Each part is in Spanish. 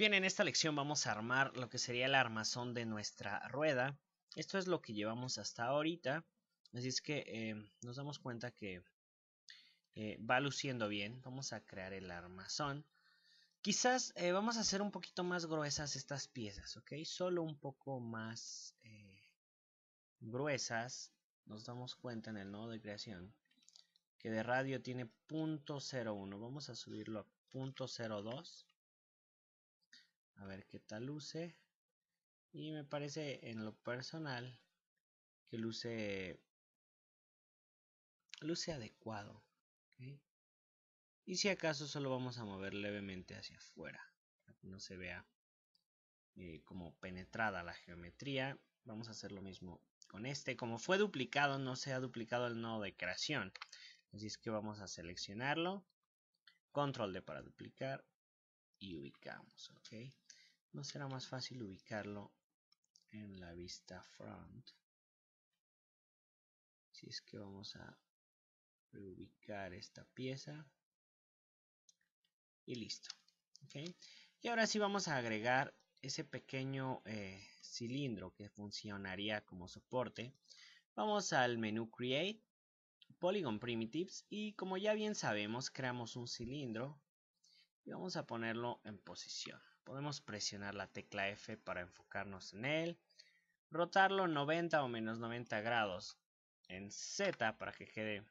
Bien, en esta lección vamos a armar lo que sería el armazón de nuestra rueda. Esto es lo que llevamos hasta ahorita. Así es que eh, nos damos cuenta que eh, va luciendo bien. Vamos a crear el armazón. Quizás eh, vamos a hacer un poquito más gruesas estas piezas, ¿ok? Solo un poco más gruesas. Nos damos cuenta en el nodo de creación que de radio tiene .01. Vamos a subirlo a .02 a ver qué tal luce. Y me parece en lo personal que luce, luce adecuado. Y si acaso solo vamos a mover levemente hacia afuera, para que no se vea eh, como penetrada la geometría. Vamos a hacer lo mismo con este. Como fue duplicado, no se ha duplicado el nodo de creación. Así es que vamos a seleccionarlo. Control D para duplicar y ubicamos, ¿ok? No será más fácil ubicarlo en la vista front. Si es que vamos a reubicar esta pieza. Y listo. Y ahora sí vamos a agregar ese pequeño eh, cilindro que funcionaría como soporte. Vamos al menú Create, Polygon Primitives y como ya bien sabemos creamos un cilindro vamos a ponerlo en posición. Podemos presionar la tecla F para enfocarnos en él, rotarlo 90 o menos 90 grados en Z para que quede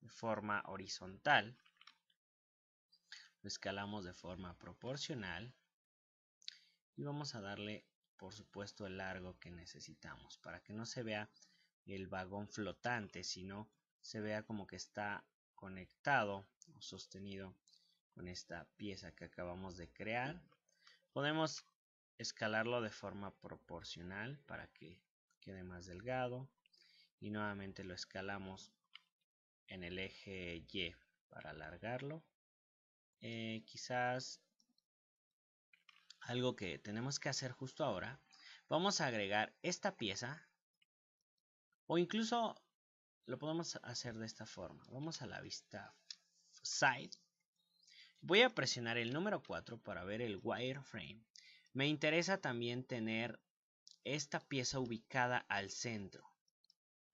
de forma horizontal. Lo escalamos de forma proporcional y vamos a darle por supuesto el largo que necesitamos para que no se vea el vagón flotante sino se vea como que está conectado o sostenido con esta pieza que acabamos de crear. Podemos escalarlo de forma proporcional para que quede más delgado y nuevamente lo escalamos en el eje Y para alargarlo. Eh, quizás algo que tenemos que hacer justo ahora, vamos a agregar esta pieza o incluso lo podemos hacer de esta forma. Vamos a la vista side Voy a presionar el número 4 para ver el wireframe. Me interesa también tener esta pieza ubicada al centro.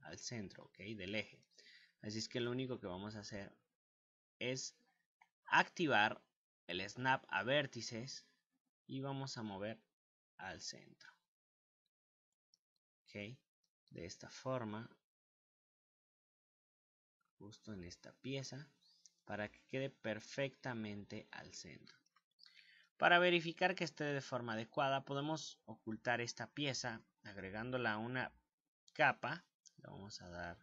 Al centro, ok, del eje. Así es que lo único que vamos a hacer es activar el snap a vértices y vamos a mover al centro. Ok, de esta forma, justo en esta pieza para que quede perfectamente al centro. Para verificar que esté de forma adecuada podemos ocultar esta pieza agregándola a una capa. Le vamos a dar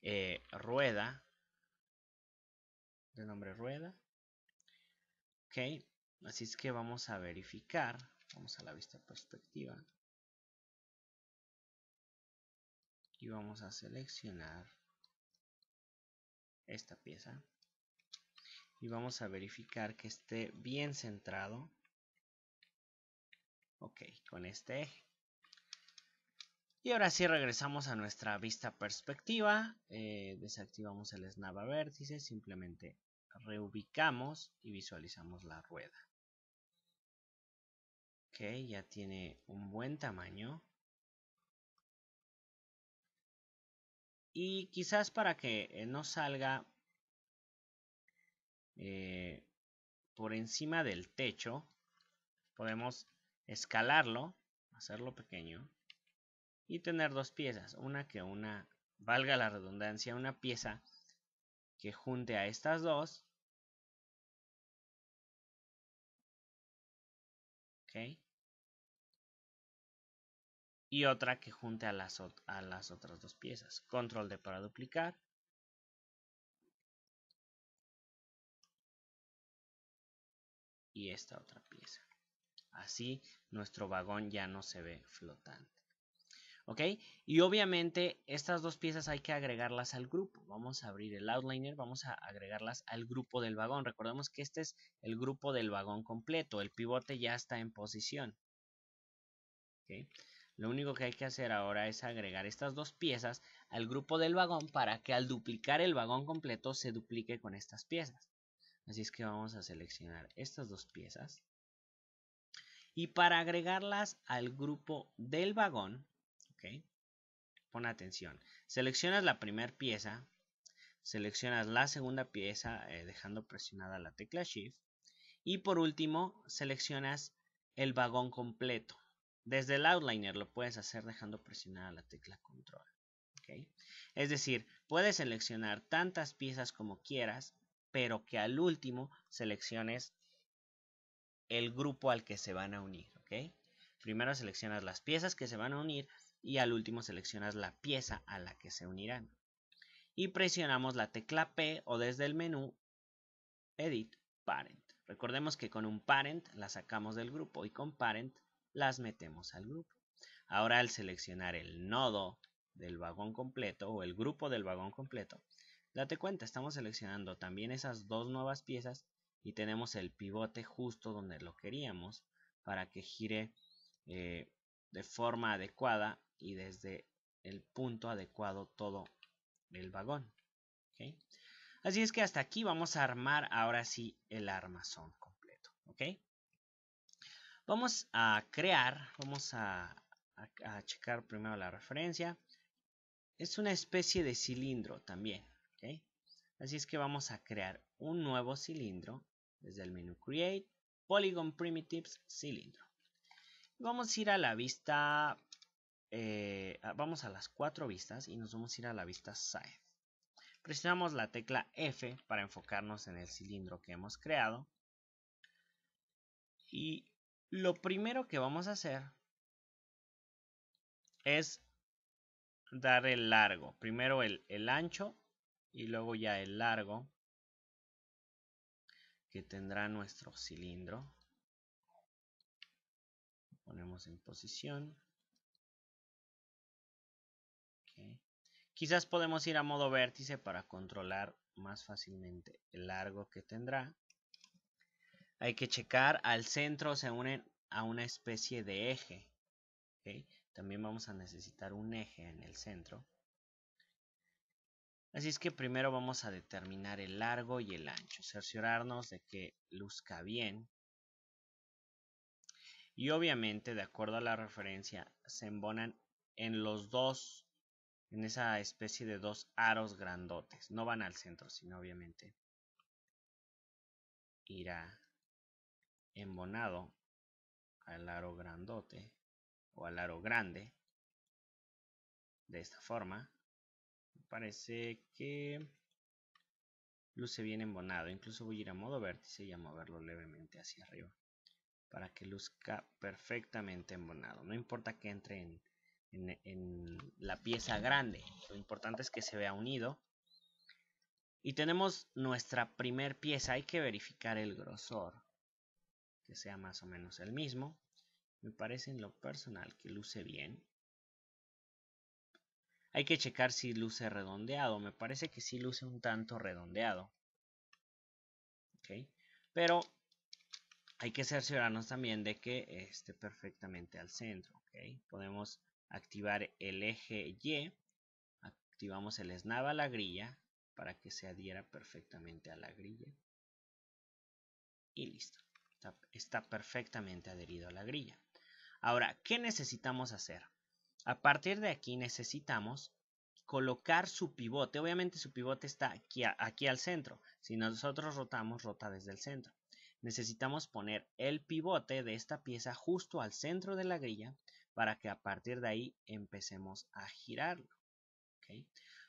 eh, rueda. De nombre rueda. Ok. Así es que vamos a verificar. Vamos a la vista perspectiva. Y vamos a seleccionar esta pieza y vamos a verificar que esté bien centrado ok con este eje y ahora sí regresamos a nuestra vista perspectiva eh, desactivamos el snap a vértice simplemente reubicamos y visualizamos la rueda ok ya tiene un buen tamaño Y quizás para que eh, no salga eh, por encima del techo, podemos escalarlo, hacerlo pequeño y tener dos piezas. Una que una, valga la redundancia, una pieza que junte a estas dos. Okay y otra que junte a las, otras dos piezas. Control D para duplicar. Y esta otra pieza. Así nuestro vagón ya no se ve flotante. ¿Ok? Y obviamente estas dos piezas hay que agregarlas al grupo. Vamos a abrir el outliner, vamos a agregarlas al grupo del vagón. Recordemos que este es el grupo del vagón completo. El pivote ya está en posición. ¿Ok? Lo único que hay que hacer ahora es agregar estas dos piezas al grupo del vagón para que al duplicar el vagón completo se duplique con estas piezas. Así es que vamos a seleccionar estas dos piezas. Y para agregarlas al grupo del vagón, ¿ok? Pon atención. Seleccionas la primera pieza, seleccionas la segunda pieza eh, dejando presionada la tecla Shift y por último seleccionas el vagón completo. Desde el outliner lo puedes hacer dejando presionada la tecla control. Es decir, puedes seleccionar tantas piezas como quieras, pero que al último selecciones el grupo al que se van a unir. Primero seleccionas las piezas que se van a unir y al último seleccionas la pieza a la que se unirán. Y presionamos la tecla P o desde el menú Edit Parent. Recordemos que con un parent la sacamos del grupo y con parent las metemos al grupo. Ahora al seleccionar el nodo del vagón completo o el grupo del vagón completo, date cuenta, estamos seleccionando también esas dos nuevas piezas y tenemos el pivote justo donde lo queríamos para que gire eh, de forma adecuada y desde el punto adecuado todo el vagón. Así es que hasta aquí vamos a armar ahora sí el armazón completo. Vamos a crear, vamos a, checar primero la referencia. Es una especie de cilindro también, Así es que vamos a crear un nuevo cilindro desde el menú Create, Polygon Primitives, cilindro. Vamos a ir a la vista, eh, vamos a las cuatro vistas y nos vamos a ir a la vista Side. Presionamos la tecla F para enfocarnos en el cilindro que hemos creado. Y lo primero que vamos a hacer es dar el largo. Primero el, ancho y luego ya el largo que tendrá nuestro cilindro. ponemos en posición. Quizás podemos ir a modo vértice para controlar más fácilmente el largo que tendrá hay que checar, al centro se unen a una especie de eje. También vamos a necesitar un eje en el centro. Así es que primero vamos a determinar el largo y el ancho, cerciorarnos de que luzca bien. Y obviamente, de acuerdo a la referencia, se embonan en los dos, en esa especie de dos aros grandotes. No van al centro, sino obviamente irá embonado al aro grandote o al aro grande de esta forma parece que luce bien embonado incluso voy a ir a modo vértice y a moverlo levemente hacia arriba para que luzca perfectamente embonado no importa que entre en, la pieza grande lo importante es que se vea unido y tenemos nuestra primer pieza hay que verificar el grosor que sea más o menos el mismo. Me parece en lo personal que luce bien. Hay que checar si luce redondeado. Me parece que sí luce un tanto redondeado. ¿Ok? Pero hay que cerciorarnos también de que esté perfectamente al centro. Podemos activar el eje Y. Activamos el snap a la grilla para que se adhiera perfectamente a la grilla. Y listo. Está, perfectamente adherido a la grilla. Ahora, ¿qué necesitamos hacer? A partir de aquí necesitamos colocar su pivote. Obviamente su pivote está aquí, aquí, al centro. Si nosotros rotamos, rota desde el centro. Necesitamos poner el pivote de esta pieza justo al centro de la grilla para que a partir de ahí empecemos a girarlo.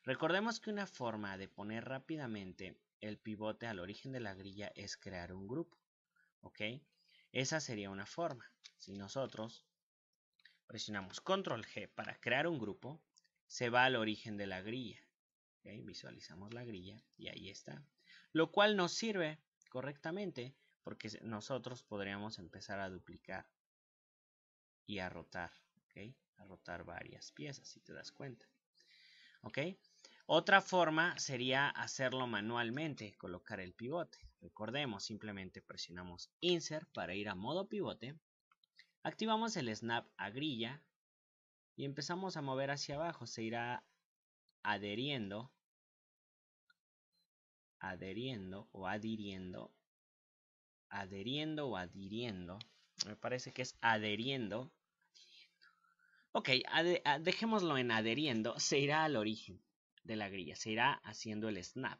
Recordemos que una forma de poner rápidamente el pivote al origen de la grilla es crear un grupo. ¿Ok? Esa sería una forma. Si nosotros presionamos control G para crear un grupo, se va al origen de la grilla. ok, Visualizamos la grilla y ahí está. Lo cual nos sirve correctamente porque nosotros podríamos empezar a duplicar y a rotar. ¿okay? A rotar varias piezas, si te das cuenta. ¿Ok? Otra forma sería hacerlo manualmente, colocar el pivote. Recordemos, simplemente presionamos Insert para ir a modo pivote. Activamos el snap a grilla y empezamos a mover hacia abajo. Se irá adheriendo, adheriendo o adhiriendo, adheriendo o adhiriendo. Me parece que es adheriendo. Ok, ah, dejémoslo en adheriendo. Se irá al origen de la grilla. Se irá haciendo el snap,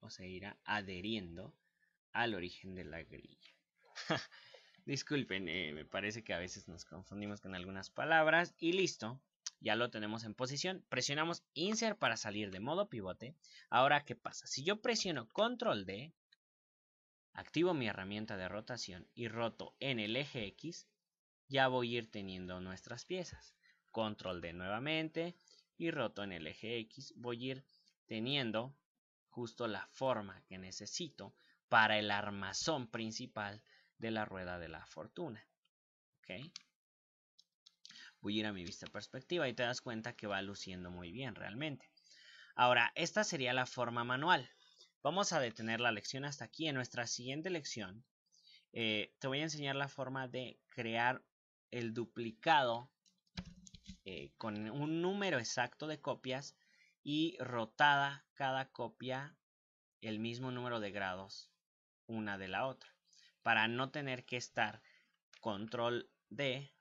O se irá adheriendo al origen de la grilla. Disculpen, eh, me parece que a veces nos confundimos con algunas palabras. Y listo, ya lo tenemos en posición. Presionamos insert para salir de modo pivote. Ahora, ¿qué pasa? Si yo presiono control D, activo mi herramienta de rotación y roto en el eje X, ya voy a ir teniendo nuestras piezas. Control D nuevamente, y roto en el eje X, voy a ir teniendo justo la forma que necesito para el armazón principal de la rueda de la fortuna. Voy a ir a mi vista perspectiva y te das cuenta que va luciendo muy bien realmente. Ahora, esta sería la forma manual. Vamos a detener la lección hasta aquí. En nuestra siguiente lección eh, te voy a enseñar la forma de crear el duplicado eh, con un número exacto de copias y rotada cada copia el mismo número de grados una de la otra para no tener que estar control D,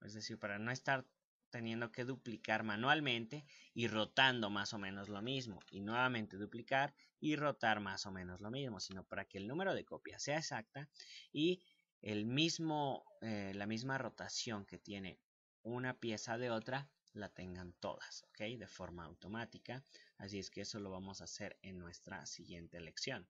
es decir, para no estar teniendo que duplicar manualmente y rotando más o menos lo mismo y nuevamente duplicar y rotar más o menos lo mismo, sino para que el número de copias sea exacta y el mismo, eh, la misma rotación que tiene una pieza de otra la tengan todas, ¿ok? De forma automática. Así es que eso lo vamos a hacer en nuestra siguiente lección.